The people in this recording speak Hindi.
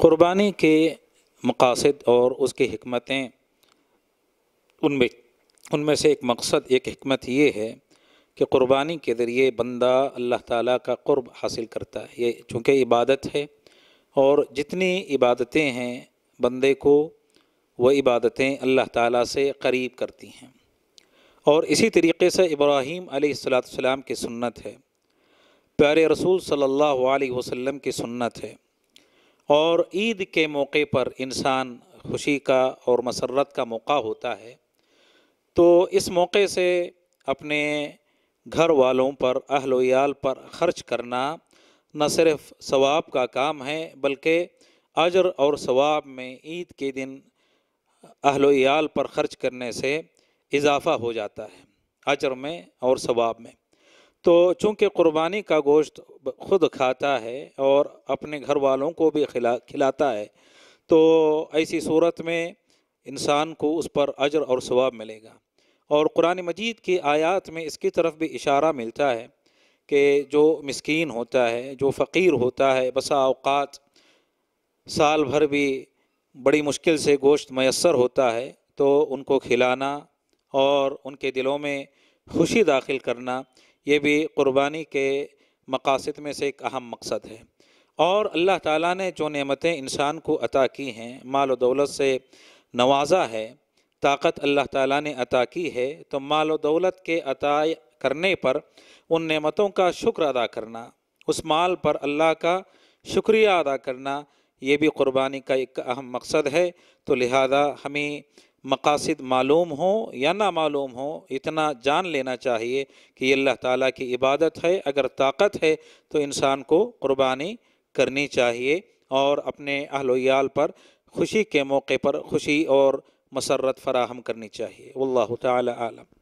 क़ुरबानी के मकासद और उसकी हमतें उनमें उनमें से एक मकसद एक हमत ये है कि क़ुरबानी के ज़रिए बंदा अल्लाह ताला का क़ुरब हासिल करता है ये चूँकि इबादत है और जितनी इबादतें हैं बंदे को वह इबादतें अल्लाह ताला से करीब करती हैं और इसी तरीके से इब्राहीम सलाम की सुन्नत है प्यारे रसूल सल्लल्लाहु अलैहि वसल्लम की सुन्नत है और ईद के मौके पर इंसान खुशी का और मसरत का मौका होता है तो इस मौके से अपने घर वालों पर अहलोयाल पर खर्च करना न सिर्फ सवाब का काम है बल्कि अजर और सवाब में ईद के दिन अहलोयाल पर खर्च करने से इजाफ़ा हो जाता है अजर में और सवाब में तो चूँकि क़ुरबानी का गोश्त ख़ुद खाता है और अपने घर वालों को भी खिला खिलाता है तो ऐसी सूरत में इंसान को उस पर अजर और सवाब मिलेगा और कुरान मजीद की आयत में इसकी तरफ भी इशारा मिलता है कि जो मस्किन होता है जो फ़कीर होता है बसा अवकात साल भर भी बड़ी मुश्किल से गोश्त मैसर होता है तो उनको खिलाना और उनके दिलों में खुशी दाखिल करना ये भी क़ुरबानी के मकासद में से एक अहम मकसद है और अल्लाह ताला ने जो नेमतें इंसान को अता की हैं माल दौलत से नवाजा है ताकत अल्लाह ताला ने अता की है तो माल दौलत के अता करने पर उन नेमतों का शुक्र अदा करना उस माल पर अल्लाह का शुक्रिया अदा करना ये भी क़ुरबानी का एक अहम मकसद है तो लिहाजा हमें मकासद मालूम हो या ना मालूम हो इतना जान लेना चाहिए कि ये अल्लाह ताला की इबादत है अगर ताकत है तो इंसान को कुर्बानी करनी चाहिए और अपने अहलोयाल पर खुशी के मौके पर खुशी और मसरत फराहम करनी चाहिए अल्लाह ताला आलम